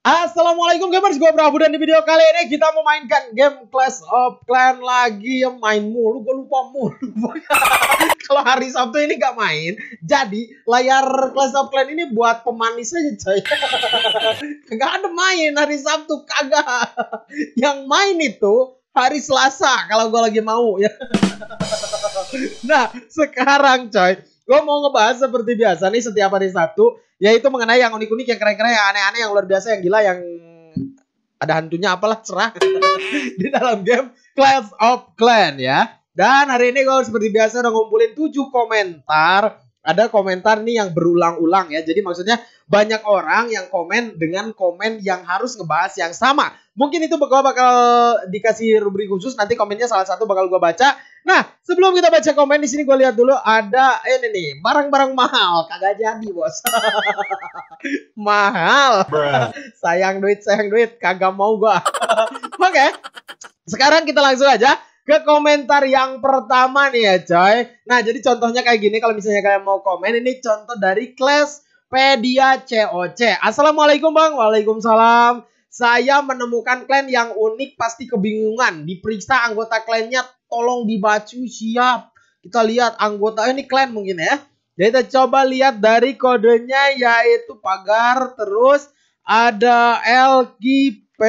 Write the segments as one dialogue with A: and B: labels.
A: Assalamualaikum gamers, gue Prabu dan di video kali ini kita memainkan game Clash of Clan lagi yang main mulu, gue lupa mulu. Kalau hari Sabtu ini gak main, jadi layar Clash of Clan ini buat pemanis aja coy. gak ada main hari Sabtu, kagak. Yang main itu hari Selasa kalau gue lagi mau ya. nah sekarang coy, gue mau ngebahas seperti biasa nih setiap hari satu yaitu mengenai yang unik-unik, yang keren-keren, yang aneh-aneh, yang luar biasa, yang gila, yang ada hantunya apalah cerah di dalam game Clash of Clan ya. Dan hari ini gue seperti biasa udah ngumpulin tujuh komentar. Ada komentar nih yang berulang-ulang ya. Jadi maksudnya banyak orang yang komen dengan komen yang harus ngebahas yang sama. Mungkin itu gue bakal dikasih rubrik khusus. Nanti komennya salah satu bakal gue baca. Nah, sebelum kita baca komen di sini gue lihat dulu ada ini nih barang-barang mahal kagak jadi bos. mahal. sayang duit, sayang duit, kagak mau gue. Oke, okay. sekarang kita langsung aja ke komentar yang pertama nih ya coy. Nah jadi contohnya kayak gini kalau misalnya kalian mau komen ini contoh dari kelas Pedia COC. Assalamualaikum bang, waalaikumsalam. Saya menemukan klan yang unik pasti kebingungan. Diperiksa anggota klannya tolong dibacu siap. Kita lihat anggota eh, ini klan mungkin ya. Jadi kita coba lihat dari kodenya yaitu pagar terus ada LQP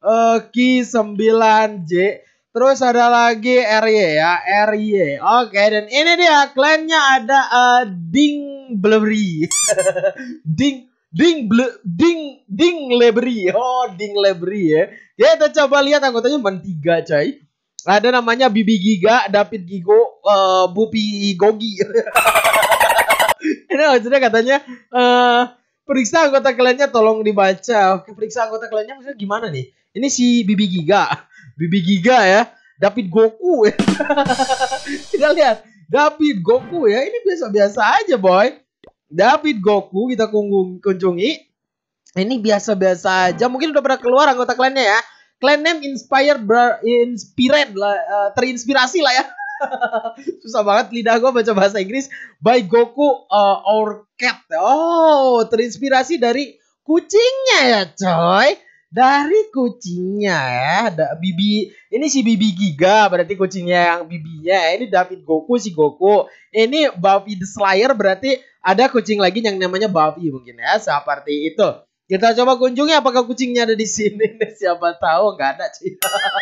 A: uh, Q9J terus ada lagi RY ya RY. Oke dan ini dia klannya ada uh, Ding Blurry. Ding Ding ble, ding ding lebri. Oh, ding lebri ya. Ya, kita coba lihat anggotanya cuma tiga, coy. Ada namanya Bibi Giga, David Gigo, uh, Bupi Gogi. Ini maksudnya katanya uh, periksa anggota kliennya tolong dibaca. Oke, periksa anggota kliennya maksudnya gimana nih? Ini si Bibi Giga. Bibi Giga ya. David Goku. ya. Kita lihat. David Goku ya. Ini biasa-biasa aja, boy. David Goku kita kunjungi. Ini biasa-biasa aja. Mungkin udah pernah keluar anggota klannya ya. Clan name inspired, inspired lah, uh, terinspirasi lah ya. Susah banget lidah gue baca bahasa Inggris. By Goku uh, or cat. Oh, terinspirasi dari kucingnya ya coy dari kucingnya ya ada bibi ini si bibi giga berarti kucingnya yang bibinya ya, ini David Goku si Goku ini Buffy the Slayer berarti ada kucing lagi yang namanya Buffy mungkin ya seperti itu kita coba kunjungi apakah kucingnya ada di sini nih siapa tahu nggak ada sih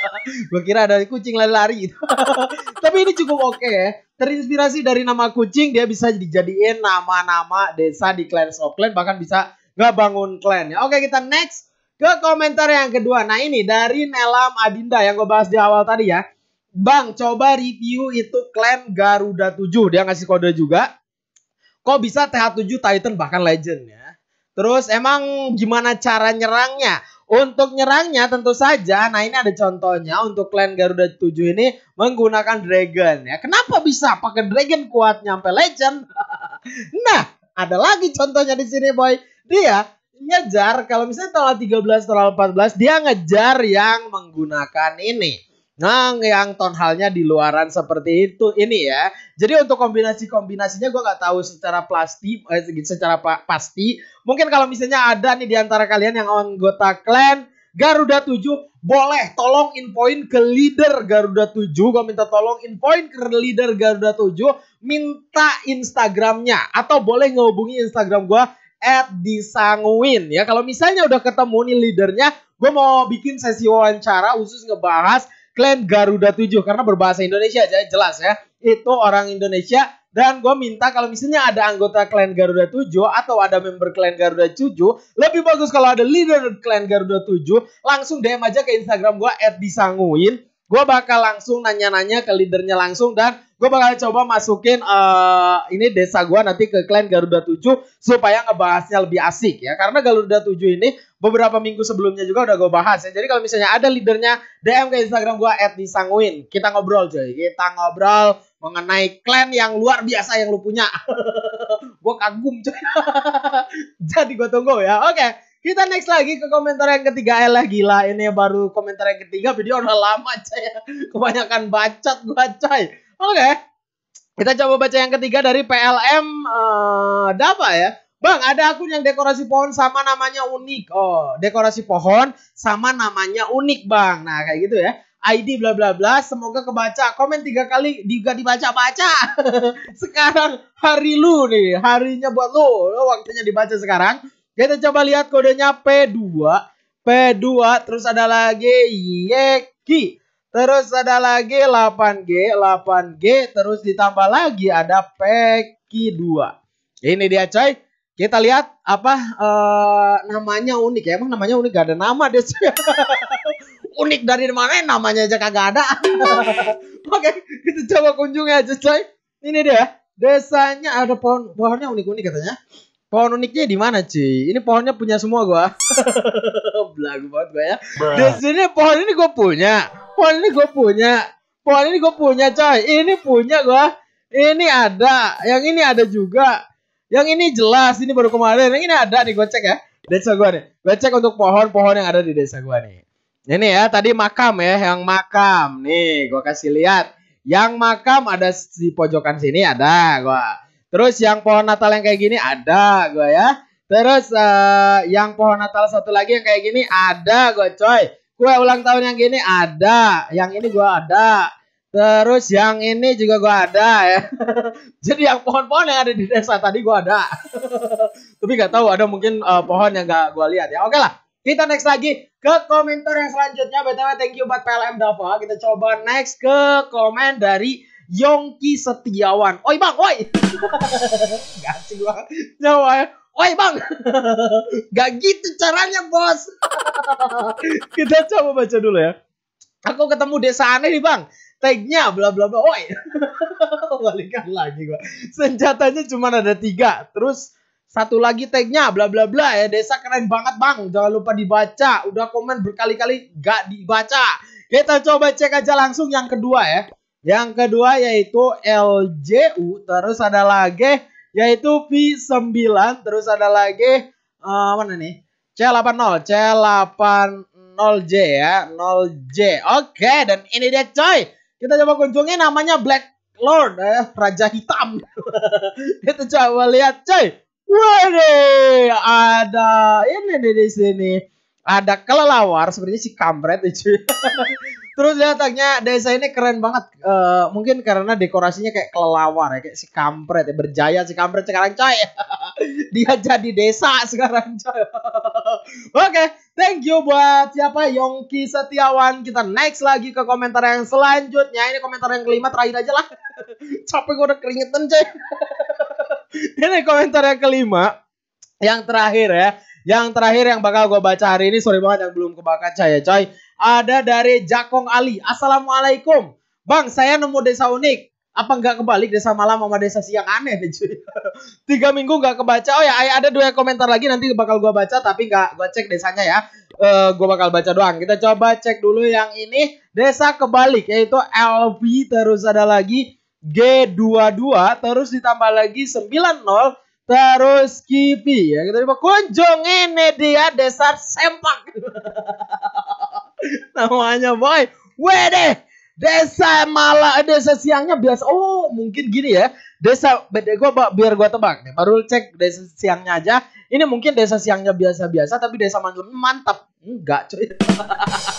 A: gue kira ada kucing lari-lari tapi ini cukup oke okay ya terinspirasi dari nama kucing dia bisa dijadiin nama-nama desa di Clans of Clans bahkan bisa nggak bangun clan ya oke kita next ke komentar yang kedua. Nah ini dari Nelam Adinda yang gue bahas di awal tadi ya. Bang, coba review itu klaim Garuda 7. Dia ngasih kode juga. Kok bisa TH7 Titan bahkan Legend ya. Terus emang gimana cara nyerangnya? Untuk nyerangnya tentu saja, nah ini ada contohnya untuk klan Garuda 7 ini menggunakan dragon ya. Kenapa bisa pakai dragon kuat nyampe legend? nah, ada lagi contohnya di sini boy. Dia ngejar kalau misalnya tanggal 13 tolak 14 dia ngejar yang menggunakan ini Nah, yang ton halnya di luaran seperti itu ini ya. Jadi untuk kombinasi-kombinasinya gue nggak tahu secara plastik eh, secara pa pasti. Mungkin kalau misalnya ada nih di antara kalian yang anggota clan Garuda 7, boleh tolong in point ke leader Garuda 7. Gue minta tolong in point ke leader Garuda 7, minta Instagramnya. Atau boleh ngehubungi Instagram gue at disanguin ya. Kalau misalnya udah ketemu nih leadernya, gue mau bikin sesi wawancara khusus ngebahas klan Garuda 7 karena berbahasa Indonesia aja jelas ya. Itu orang Indonesia dan gue minta kalau misalnya ada anggota klan Garuda 7 atau ada member klan Garuda 7, lebih bagus kalau ada leader klan Garuda 7, langsung DM aja ke Instagram gue @disanguin gue bakal langsung nanya-nanya ke leadernya langsung dan gue bakal coba masukin uh, ini desa gue nanti ke klien Garuda 7 supaya ngebahasnya lebih asik ya karena Garuda 7 ini beberapa minggu sebelumnya juga udah gue bahas ya jadi kalau misalnya ada leadernya DM ke Instagram gue @disangwin kita ngobrol coy kita ngobrol mengenai klan yang luar biasa yang lu punya gue kagum coy jadi gue tunggu ya oke okay. Kita next lagi ke komentar yang ketiga Eh lah gila ini baru komentar yang ketiga Video udah lama coy Kebanyakan bacot gua coy Oke okay. Kita coba baca yang ketiga dari PLM uh, eh, ya Bang, ada akun yang dekorasi pohon sama namanya unik. Oh, dekorasi pohon sama namanya unik, Bang. Nah, kayak gitu ya. ID bla bla bla. Semoga kebaca. Komen tiga kali juga dibaca baca. sekarang hari lu nih, harinya buat lu. Lu waktunya dibaca sekarang. Kita coba lihat kodenya P2. P2 terus ada lagi Yeki. Terus ada lagi 8G, 8G terus ditambah lagi ada Peki 2. Ini dia coy. Kita lihat apa uh, namanya unik ya. Emang namanya unik gak ada nama deh coy. unik dari mana ya? namanya aja kagak ada. Oke, okay, kita coba kunjungi aja coy. Ini dia. Desanya ada pohon pohonnya unik-unik katanya. Pohon uniknya di mana cuy? Ini pohonnya punya semua gua. Belagu banget gua ya. Di sini pohon ini gua punya. Pohon ini gua punya. Pohon ini gua punya coy. Ini punya gua. Ini ada. Yang ini ada juga. Yang ini jelas. Ini baru kemarin. Yang ini ada nih gua cek ya. Desa gua nih. Gua cek untuk pohon-pohon yang ada di desa gua nih. Ini ya tadi makam ya. Yang makam. Nih gua kasih lihat. Yang makam ada di pojokan sini ada gua Terus yang pohon Natal yang kayak gini ada gue ya. Terus uh, yang pohon Natal satu lagi yang kayak gini ada gue coy. Kue ulang tahun yang gini ada. Yang ini gue ada. Terus yang ini juga gue ada ya. Jadi yang pohon-pohon yang ada di desa tadi gue ada. Tapi gak tahu ada mungkin uh, pohon yang gak gue lihat ya. Oke lah. Kita next lagi ke komentar yang selanjutnya. BTW thank you buat PLM Dava. Kita coba next ke komen dari Yongki Setiawan. Oi bang, oi. Gak sih gua. Nyawa ya. Oi bang, gak gitu caranya bos. Kita coba baca dulu ya. Aku ketemu desa aneh nih bang. Tagnya bla bla bla. Oi. Balikan lagi gua. Senjatanya cuma ada tiga. Terus satu lagi tagnya bla bla bla ya desa keren banget bang jangan lupa dibaca udah komen berkali-kali gak dibaca kita coba cek aja langsung yang kedua ya yang kedua yaitu LJU, terus ada lagi yaitu V9, terus ada lagi uh, mana nih? C80, C80J ya, 0J. Oke, dan ini dia coy. Kita coba kunjungi namanya Black Lord, eh, Raja Hitam. Kita coba lihat coy. Waduh, ada ini nih di sini. Ada kelelawar, sebenarnya si kampret itu. Terus desa ini keren banget. Uh, mungkin karena dekorasinya kayak kelelawar ya, kayak si kampret ya, berjaya si kampret sekarang coy. Dia jadi desa sekarang coy. Oke, okay, thank you buat siapa Yongki Setiawan. Kita next lagi ke komentar yang selanjutnya. Ini komentar yang kelima terakhir aja lah. Capek gue udah keringetan coy. Ini komentar yang kelima. Yang terakhir ya. Yang terakhir yang bakal gue baca hari ini sorry banget yang belum kebaca ya coy. Ada dari Jakong Ali. Assalamualaikum. Bang, saya nemu desa unik. Apa enggak kebalik desa malam sama desa siang? Aneh nih cuy. Tiga minggu enggak kebaca. Oh ya, ada dua komentar lagi nanti bakal gua baca. Tapi enggak gua cek desanya ya. Uh, eh, gue bakal baca doang. Kita coba cek dulu yang ini. Desa kebalik. Yaitu LV. Terus ada lagi G22. Terus ditambah lagi 90. Terus Kipi ya kita coba kunjungi ini dia desa sempak namanya boy wede desa malam eh, desa siangnya biasa oh mungkin gini ya desa bede gue biar gue tebak nih baru cek desa siangnya aja ini mungkin desa siangnya biasa-biasa tapi desa malam mantap enggak cuy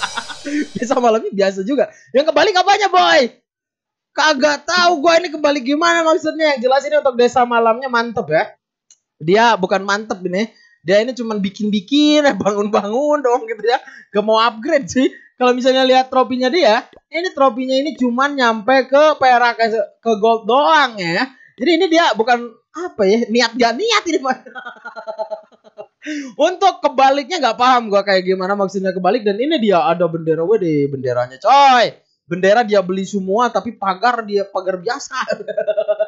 A: desa malamnya biasa juga yang kebalik apanya boy kagak tahu gue ini kebalik gimana maksudnya yang jelas ini untuk desa malamnya mantep ya dia bukan mantep ini dia ini cuma bikin-bikin bangun-bangun dong gitu ya gak mau upgrade sih kalau misalnya lihat tropinya dia ini tropinya ini cuma nyampe ke perak eh, ke gold doang ya jadi ini dia bukan apa ya niat gak niat ini Untuk kebaliknya nggak paham gua kayak gimana maksudnya kebalik dan ini dia ada bendera WD benderanya coy. Bendera dia beli semua tapi pagar dia pagar biasa.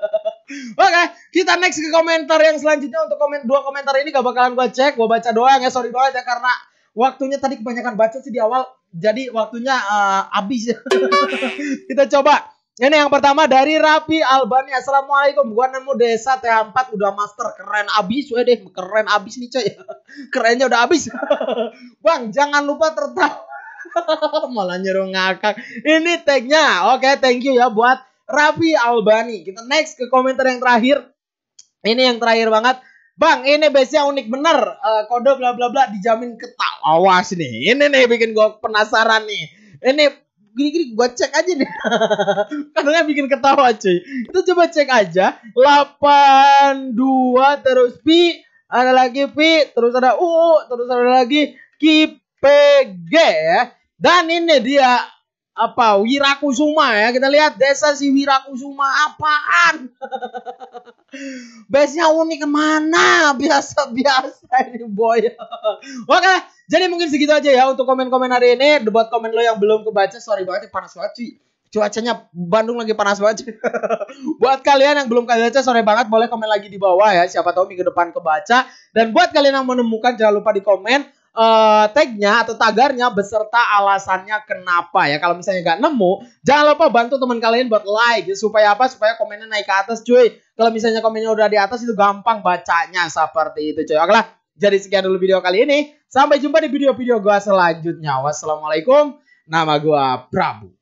A: Oke, okay, kita next ke komentar yang selanjutnya untuk komen dua komentar ini gak bakalan gue cek, gue baca doang ya, sorry banget ya karena waktunya tadi kebanyakan baca sih di awal, jadi waktunya uh, kita coba. Ini yang pertama dari Rapi Albani. Assalamualaikum. Gua nemu desa t 4 udah master. Keren abis. Weh deh, keren abis nih coy. Kerennya udah abis. Bang, jangan lupa tertawa. Malah nyuruh ngakak. Ini tagnya. Oke, okay, thank you ya buat Raffi Albani. Kita next ke komentar yang terakhir. Ini yang terakhir banget. Bang, ini base-nya unik bener. Uh, kode bla bla bla dijamin ketal. Awas nih. Ini nih bikin gue penasaran nih. Ini gini-gini gue cek aja nih. Karena bikin ketawa cuy. Kita coba cek aja. 82 terus pi Ada lagi pi, Terus ada U. Terus ada lagi KPG ya. Dan ini dia apa Wirakusuma ya kita lihat desa si Wirakusuma apaan base-nya unik kemana? biasa-biasa ini boy oke jadi mungkin segitu aja ya untuk komen-komen hari ini buat komen lo yang belum kebaca sorry banget panas banget sih cuacanya Bandung lagi panas banget buat kalian yang belum kalian baca sore banget boleh komen lagi di bawah ya siapa tahu minggu depan kebaca dan buat kalian yang menemukan jangan lupa di komen uh, tagnya atau tagarnya beserta alasannya kenapa ya. Kalau misalnya nggak nemu, jangan lupa bantu teman kalian buat like ya. supaya apa? Supaya komennya naik ke atas, cuy. Kalau misalnya komennya udah di atas itu gampang bacanya seperti itu, cuy. Oke lah. Jadi sekian dulu video kali ini. Sampai jumpa di video-video gua selanjutnya. Wassalamualaikum. Nama gua Prabu.